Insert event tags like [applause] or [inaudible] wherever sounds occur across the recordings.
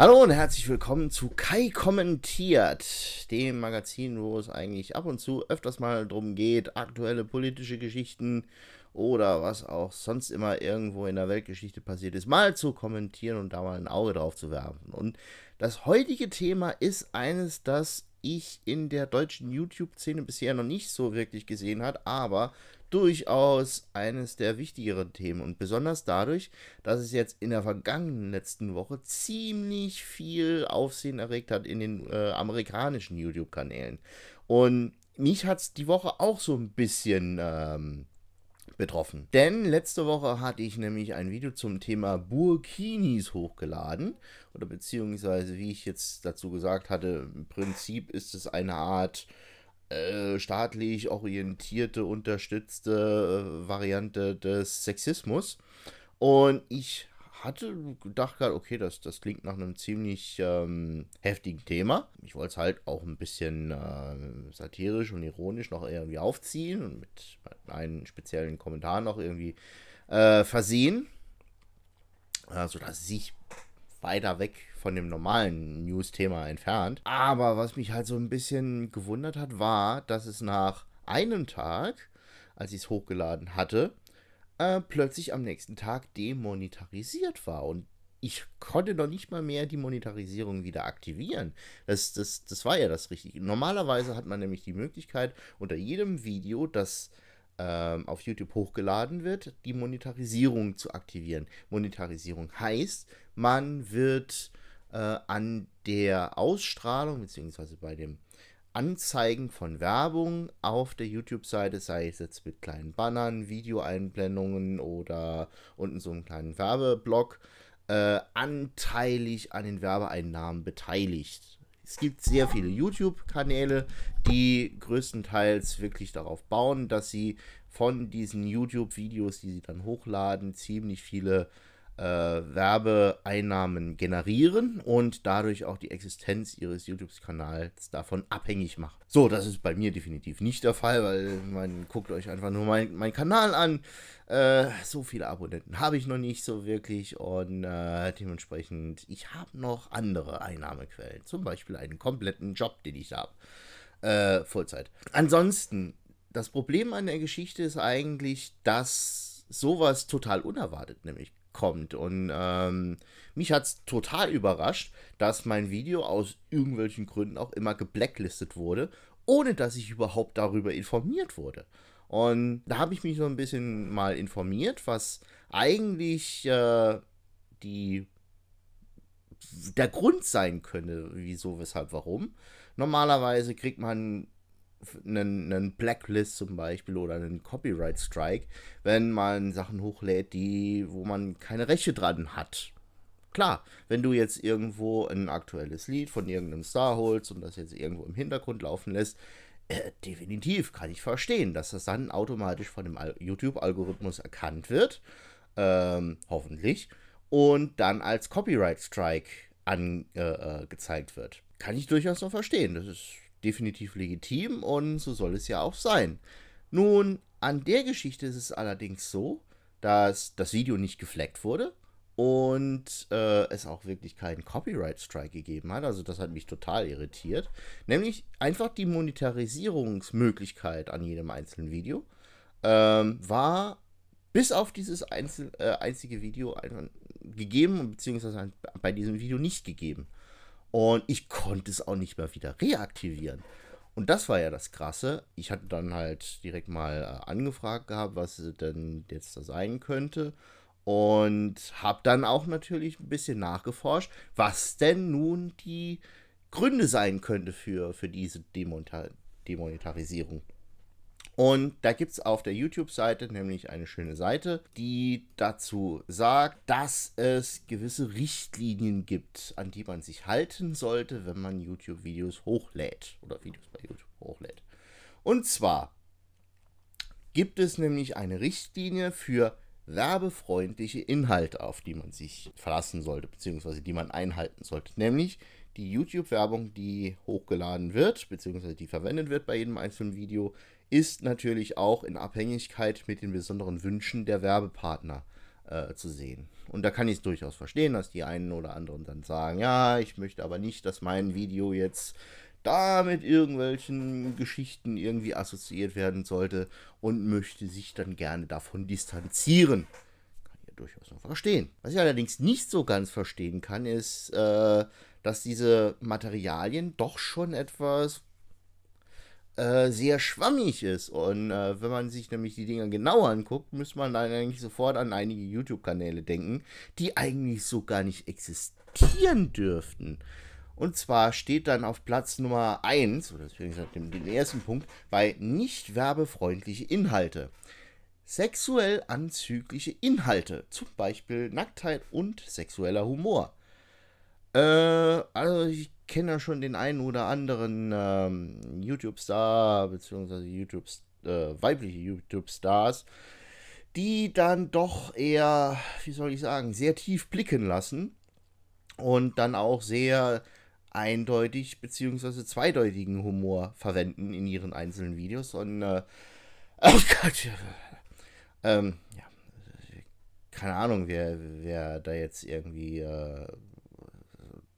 Hallo und herzlich willkommen zu Kai kommentiert, dem Magazin, wo es eigentlich ab und zu öfters mal drum geht, aktuelle politische Geschichten oder was auch sonst immer irgendwo in der Weltgeschichte passiert ist, mal zu kommentieren und da mal ein Auge drauf zu werfen. Und das heutige Thema ist eines, das ich in der deutschen YouTube-Szene bisher noch nicht so wirklich gesehen habe, aber durchaus eines der wichtigeren Themen und besonders dadurch, dass es jetzt in der vergangenen letzten Woche ziemlich viel Aufsehen erregt hat in den äh, amerikanischen YouTube-Kanälen. Und mich hat es die Woche auch so ein bisschen ähm, betroffen. Denn letzte Woche hatte ich nämlich ein Video zum Thema Burkinis hochgeladen. Oder beziehungsweise, wie ich jetzt dazu gesagt hatte, im Prinzip ist es eine Art äh, staatlich orientierte, unterstützte äh, Variante des Sexismus. Und ich hatte gedacht gerade, okay, das, das klingt nach einem ziemlich ähm, heftigen Thema. Ich wollte es halt auch ein bisschen äh, satirisch und ironisch noch irgendwie aufziehen und mit einem speziellen Kommentar noch irgendwie äh, versehen, äh, sodass also, es sich weiter weg von dem normalen News-Thema entfernt. Aber was mich halt so ein bisschen gewundert hat, war, dass es nach einem Tag, als ich es hochgeladen hatte, äh, plötzlich am nächsten Tag demonetarisiert war. Und ich konnte noch nicht mal mehr die Monetarisierung wieder aktivieren. Das, das, das war ja das Richtige. Normalerweise hat man nämlich die Möglichkeit, unter jedem Video, das ähm, auf YouTube hochgeladen wird, die Monetarisierung zu aktivieren. Monetarisierung heißt, man wird äh, an der Ausstrahlung bzw. bei dem Anzeigen von Werbung auf der YouTube-Seite, sei es jetzt mit kleinen Bannern, Videoeinblendungen oder unten so einem kleinen Werbeblock, äh, anteilig an den Werbeeinnahmen beteiligt. Es gibt sehr viele YouTube-Kanäle, die größtenteils wirklich darauf bauen, dass sie von diesen YouTube-Videos, die sie dann hochladen, ziemlich viele äh, Werbeeinnahmen generieren und dadurch auch die Existenz ihres YouTube-Kanals davon abhängig machen. So, das ist bei mir definitiv nicht der Fall, weil man guckt euch einfach nur meinen mein Kanal an. Äh, so viele Abonnenten habe ich noch nicht so wirklich und äh, dementsprechend, ich habe noch andere Einnahmequellen, zum Beispiel einen kompletten Job, den ich habe. Äh, Vollzeit. Ansonsten, das Problem an der Geschichte ist eigentlich, dass sowas total unerwartet nämlich kommt. Und ähm, mich hat es total überrascht, dass mein Video aus irgendwelchen Gründen auch immer geblacklistet wurde, ohne dass ich überhaupt darüber informiert wurde. Und da habe ich mich so ein bisschen mal informiert, was eigentlich äh, die, der Grund sein könnte, wieso, weshalb, warum. Normalerweise kriegt man einen, einen Blacklist zum Beispiel oder einen Copyright Strike, wenn man Sachen hochlädt, die, wo man keine Rechte dran hat. Klar, wenn du jetzt irgendwo ein aktuelles Lied von irgendeinem Star holst und das jetzt irgendwo im Hintergrund laufen lässt, äh, definitiv kann ich verstehen, dass das dann automatisch von dem YouTube-Algorithmus erkannt wird, ähm, hoffentlich, und dann als Copyright Strike angezeigt äh, äh wird. Kann ich durchaus noch verstehen. Das ist definitiv legitim und so soll es ja auch sein. Nun, an der Geschichte ist es allerdings so, dass das Video nicht gefleckt wurde und äh, es auch wirklich keinen Copyright Strike gegeben hat. Also das hat mich total irritiert. Nämlich einfach die Monetarisierungsmöglichkeit an jedem einzelnen Video ähm, war bis auf dieses einzel, äh, einzige Video gegeben, beziehungsweise bei diesem Video nicht gegeben. Und ich konnte es auch nicht mehr wieder reaktivieren. Und das war ja das Krasse. Ich hatte dann halt direkt mal äh, angefragt gehabt, was denn jetzt da sein könnte. Und habe dann auch natürlich ein bisschen nachgeforscht, was denn nun die Gründe sein könnte für, für diese Demonta Demonetarisierung. Und da gibt es auf der YouTube-Seite nämlich eine schöne Seite, die dazu sagt, dass es gewisse Richtlinien gibt, an die man sich halten sollte, wenn man YouTube-Videos hochlädt oder Videos bei YouTube hochlädt. Und zwar gibt es nämlich eine Richtlinie für werbefreundliche Inhalte, auf die man sich verlassen sollte, beziehungsweise die man einhalten sollte. Nämlich die YouTube-Werbung, die hochgeladen wird, beziehungsweise die verwendet wird bei jedem einzelnen Video, ist natürlich auch in Abhängigkeit mit den besonderen Wünschen der Werbepartner äh, zu sehen. Und da kann ich es durchaus verstehen, dass die einen oder anderen dann sagen, ja, ich möchte aber nicht, dass mein Video jetzt da mit irgendwelchen Geschichten irgendwie assoziiert werden sollte und möchte sich dann gerne davon distanzieren. Kann ich ja durchaus noch verstehen. Was ich allerdings nicht so ganz verstehen kann, ist, äh, dass diese Materialien doch schon etwas äh, sehr schwammig ist. Und äh, wenn man sich nämlich die Dinger genauer anguckt, müsste man dann eigentlich sofort an einige YouTube-Kanäle denken, die eigentlich so gar nicht existieren dürften. Und zwar steht dann auf Platz Nummer 1, oder deswegen gesagt den ersten Punkt, bei nicht werbefreundliche Inhalte. Sexuell anzügliche Inhalte, zum Beispiel Nacktheit und sexueller Humor. Äh, also ich kenne ja schon den einen oder anderen ähm, YouTube-Star, beziehungsweise YouTube, äh, weibliche YouTube-Stars, die dann doch eher, wie soll ich sagen, sehr tief blicken lassen und dann auch sehr eindeutig beziehungsweise zweideutigen Humor verwenden in ihren einzelnen Videos. Und, äh, [laughs] oh Gott, ähm, ja, keine Ahnung, wer, wer da jetzt irgendwie äh,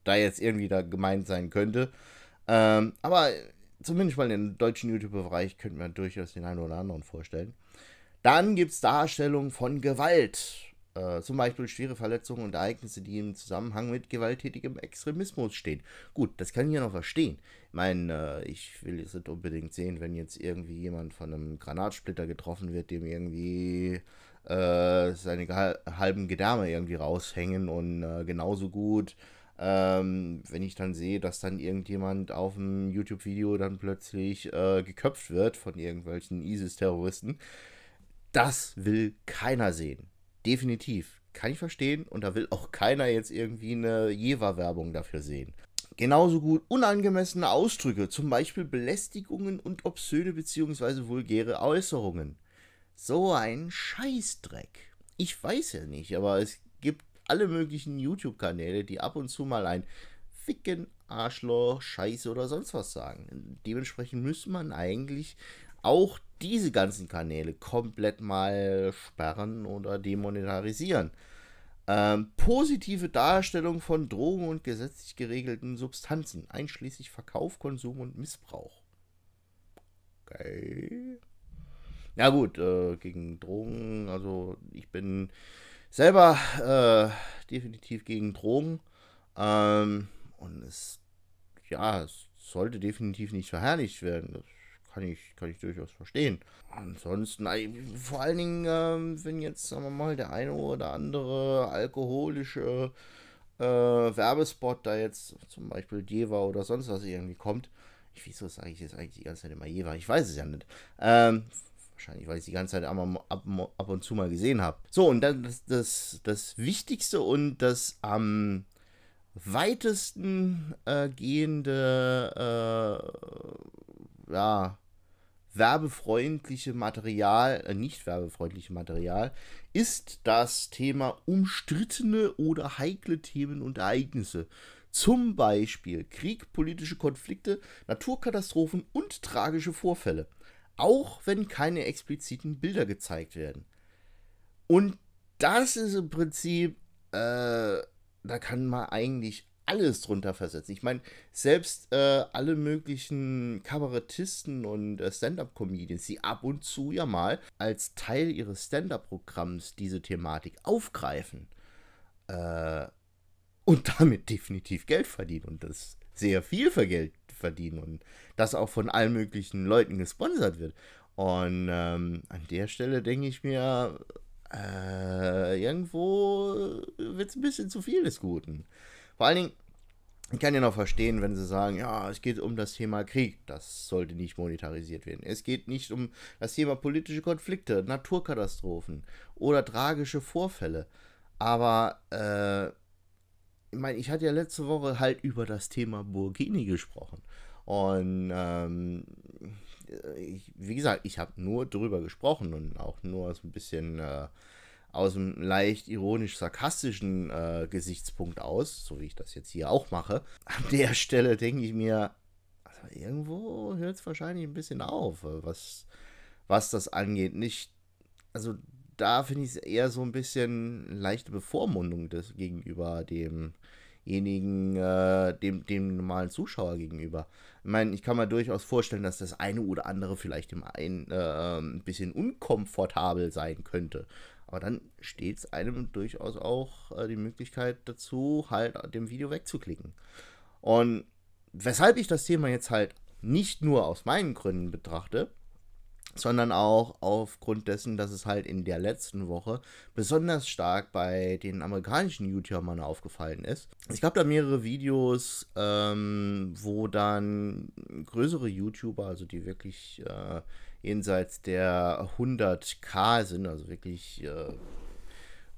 da jetzt irgendwie da gemeint sein könnte. Ähm, aber zumindest mal im deutschen YouTube-Bereich könnte man durchaus den einen oder anderen vorstellen. Dann gibt es Darstellungen von Gewalt. Äh, zum Beispiel schwere Verletzungen und Ereignisse, die im Zusammenhang mit gewalttätigem Extremismus stehen. Gut, das kann ich ja noch verstehen. Ich meine, äh, ich will jetzt nicht unbedingt sehen, wenn jetzt irgendwie jemand von einem Granatsplitter getroffen wird, dem irgendwie äh, seine halben Gedärme irgendwie raushängen und äh, genauso gut ähm, wenn ich dann sehe, dass dann irgendjemand auf einem YouTube-Video dann plötzlich äh, geköpft wird von irgendwelchen ISIS-Terroristen, das will keiner sehen. Definitiv. Kann ich verstehen und da will auch keiner jetzt irgendwie eine Jever-Werbung dafür sehen. Genauso gut unangemessene Ausdrücke, zum Beispiel Belästigungen und obszöne bzw. vulgäre Äußerungen. So ein Scheißdreck. Ich weiß ja nicht, aber es gibt alle möglichen YouTube-Kanäle, die ab und zu mal ein Ficken, Arschloch, Scheiße oder sonst was sagen. Dementsprechend müsste man eigentlich auch diese ganzen Kanäle komplett mal sperren oder demonetarisieren. Ähm, positive Darstellung von Drogen und gesetzlich geregelten Substanzen, einschließlich Verkauf, Konsum und Missbrauch. Okay. Na gut, äh, gegen Drogen, also ich bin selber äh, definitiv gegen Drogen ähm, und es, ja, es sollte definitiv nicht verherrlicht werden. Das kann ich, kann ich durchaus verstehen. Ansonsten, vor allen Dingen, ähm, wenn jetzt, sagen wir mal, der eine oder andere alkoholische äh, Werbespot da jetzt zum Beispiel Jeva oder sonst was irgendwie kommt. Ich, wieso sage ich jetzt eigentlich die ganze Zeit immer Jeva? Ich weiß es ja nicht. Ähm, Wahrscheinlich, weil ich die ganze Zeit ab, ab, ab und zu mal gesehen habe. So, und dann das, das, das Wichtigste und das am weitesten äh, gehende, äh, ja, werbefreundliche Material, äh, nicht werbefreundliche Material, ist das Thema umstrittene oder heikle Themen und Ereignisse. Zum Beispiel Krieg, politische Konflikte, Naturkatastrophen und tragische Vorfälle auch wenn keine expliziten Bilder gezeigt werden. Und das ist im Prinzip, äh, da kann man eigentlich alles drunter versetzen. Ich meine, selbst äh, alle möglichen Kabarettisten und äh, Stand-up-Comedians, die ab und zu ja mal als Teil ihres Stand-up-Programms diese Thematik aufgreifen äh, und damit [laughs] definitiv Geld verdienen und das sehr viel für Geld verdienen und das auch von allen möglichen Leuten gesponsert wird. Und ähm, an der Stelle denke ich mir, äh, irgendwo wird es ein bisschen zu viel des Guten. Vor allen Dingen, ich kann ja noch verstehen, wenn sie sagen, ja, es geht um das Thema Krieg, das sollte nicht monetarisiert werden. Es geht nicht um das Thema politische Konflikte, Naturkatastrophen oder tragische Vorfälle. Aber äh, meine, ich hatte ja letzte Woche halt über das Thema Burgini gesprochen. Und ähm, äh, ich, wie gesagt, ich habe nur drüber gesprochen und auch nur so ein bisschen äh, aus einem leicht ironisch-sarkastischen äh, Gesichtspunkt aus, so wie ich das jetzt hier auch mache. An der Stelle denke ich mir, also irgendwo hört es wahrscheinlich ein bisschen auf, was, was das angeht. Nicht, also da finde ich es eher so ein bisschen leichte Bevormundung des gegenüber demjenigen, äh, dem, dem normalen Zuschauer gegenüber. Ich meine, ich kann mir durchaus vorstellen, dass das eine oder andere vielleicht im einen äh, ein ähm, bisschen unkomfortabel sein könnte. Aber dann steht es einem durchaus auch äh, die Möglichkeit dazu, halt dem Video wegzuklicken. Und weshalb ich das Thema jetzt halt nicht nur aus meinen Gründen betrachte, sondern auch aufgrund dessen, dass es halt in der letzten Woche besonders stark bei den amerikanischen YouTubern aufgefallen ist. Es gab da mehrere Videos, ähm, wo dann größere YouTuber, also die wirklich äh, jenseits der 100k sind, also wirklich, äh,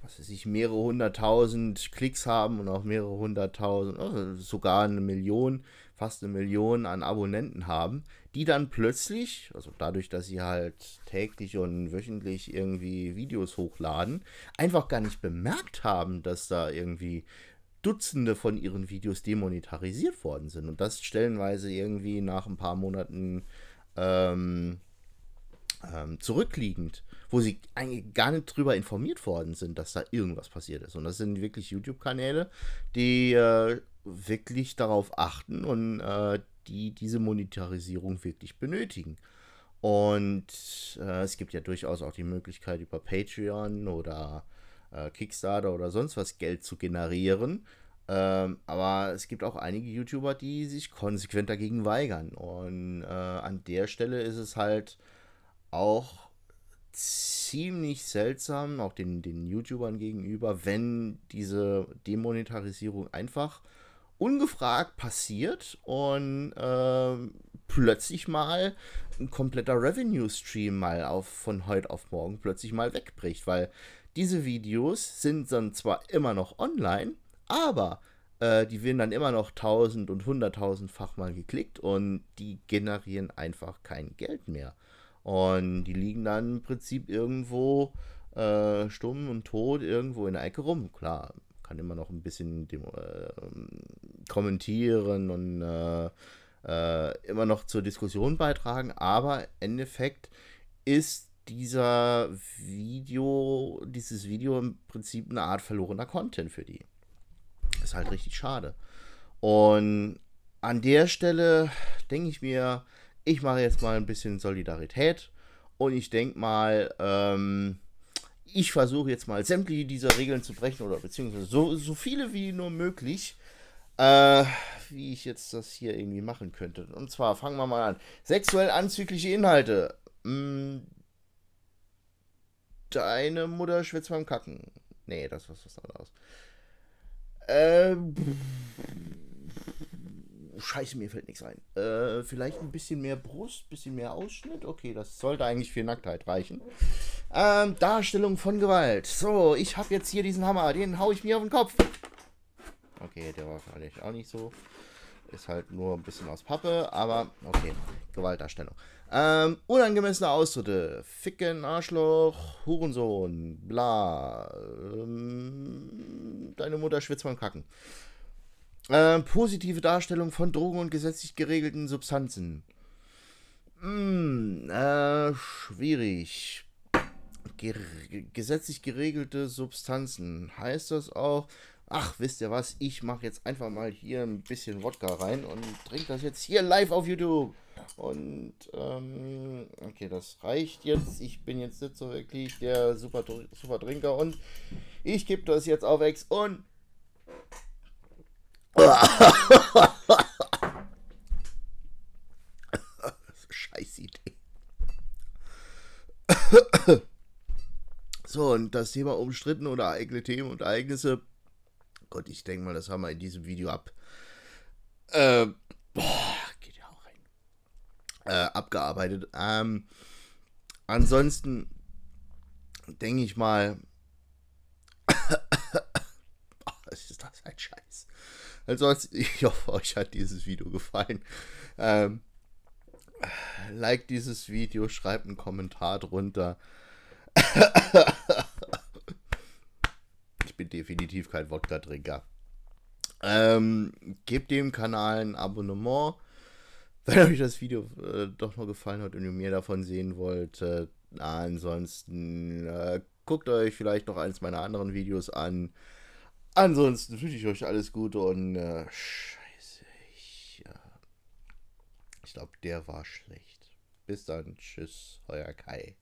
was weiß ich, mehrere hunderttausend Klicks haben und auch mehrere hunderttausend, also sogar eine Million, fast eine Million an Abonnenten haben, die dann plötzlich, also dadurch, dass sie halt täglich und wöchentlich irgendwie Videos hochladen, einfach gar nicht bemerkt haben, dass da irgendwie Dutzende von ihren Videos demonetarisiert worden sind und das stellenweise irgendwie nach ein paar Monaten ähm, ähm, zurückliegend, wo sie eigentlich gar nicht drüber informiert worden sind, dass da irgendwas passiert ist. Und das sind wirklich YouTube-Kanäle, die äh, wirklich darauf achten und äh, die diese Monetarisierung wirklich benötigen. Und äh, es gibt ja durchaus auch die Möglichkeit, über Patreon oder äh, Kickstarter oder sonst was Geld zu generieren. Ähm, aber es gibt auch einige YouTuber, die sich konsequent dagegen weigern. Und äh, an der Stelle ist es halt auch ziemlich seltsam, auch den, den YouTubern gegenüber, wenn diese Demonetarisierung einfach äh, ungefragt passiert und äh, plötzlich mal ein kompletter Revenue-Stream mal auf, von heute auf morgen plötzlich mal wegbricht, weil diese Videos sind dann zwar immer noch online, aber äh, die werden dann immer noch tausend und hunderttausendfach mal geklickt und die generieren einfach kein Geld mehr. Und die liegen dann im Prinzip irgendwo äh, stumm und tot irgendwo in der Ecke rum. Klar, kann immer noch ein bisschen dem, äh, kommentieren und äh, äh, immer noch zur Diskussion beitragen, aber im Endeffekt ist dieser Video, dieses Video im Prinzip eine Art verlorener Content für die. Ist halt richtig schade. Und an der Stelle denke ich mir, ich mache jetzt mal ein bisschen Solidarität und ich denke mal, ähm, ich versuche jetzt mal sämtliche dieser Regeln zu brechen oder beziehungsweise so, so viele wie nur möglich, äh, wie ich jetzt das hier irgendwie machen könnte. Und zwar fangen wir mal an. Sexuell anzügliche Inhalte. Mm. Deine Mutter schwitzt beim Kacken. Nee, das ist was anderes. Äh, Scheiße, mir fällt nichts ein. Äh, vielleicht ein bisschen mehr Brust, bisschen mehr Ausschnitt. Okay, das sollte eigentlich für Nacktheit reichen. Ähm, Darstellung von Gewalt. So, ich habe jetzt hier diesen Hammer. Den hau ich mir auf den Kopf. Okay, der war vielleicht auch nicht so. Ist halt nur ein bisschen aus Pappe, aber okay. Gewaltdarstellung. Ähm, unangemessene Ausdrücke. Ficken, Arschloch, Hurensohn, bla. Ähm, deine Mutter schwitzt beim Kacken. Ähm, positive Darstellung von Drogen und gesetzlich geregelten Substanzen. Hm, äh, schwierig ger gesetzlich geregelte Substanzen. Heißt das auch, ach, wisst ihr was, ich mache jetzt einfach mal hier ein bisschen Wodka rein und trinke das jetzt hier live auf YouTube. Und, ähm, okay, das reicht jetzt. Ich bin jetzt nicht so wirklich der super, super Trinker und ich gebe das jetzt auf Ex und... [laughs] [laughs] So, und das Thema umstritten oder eigene Themen und Ereignisse. Gott, ich denke mal, das haben wir in diesem Video ab. Äh, boah, geht ja auch rein. Äh, abgearbeitet. Ähm, ansonsten denke ich mal. [coughs] Was ist das ein Scheiß? Ansonsten, ich hoffe, euch hat dieses Video gefallen. Ähm, like dieses Video, schreibt einen Kommentar drunter. [coughs] [laughs] ich bin definitiv kein Wodka-Trinker. Ähm, gebt dem Kanal ein Abonnement. [laughs] Wenn euch das Video äh, doch noch gefallen hat und ihr mehr davon sehen wollt, äh, ansonsten äh, guckt euch vielleicht noch eines meiner anderen Videos an. Ansonsten wünsche ich euch alles Gute und äh, scheiße, ich, äh, ich glaube, der war schlecht. Bis dann, tschüss, euer Kai.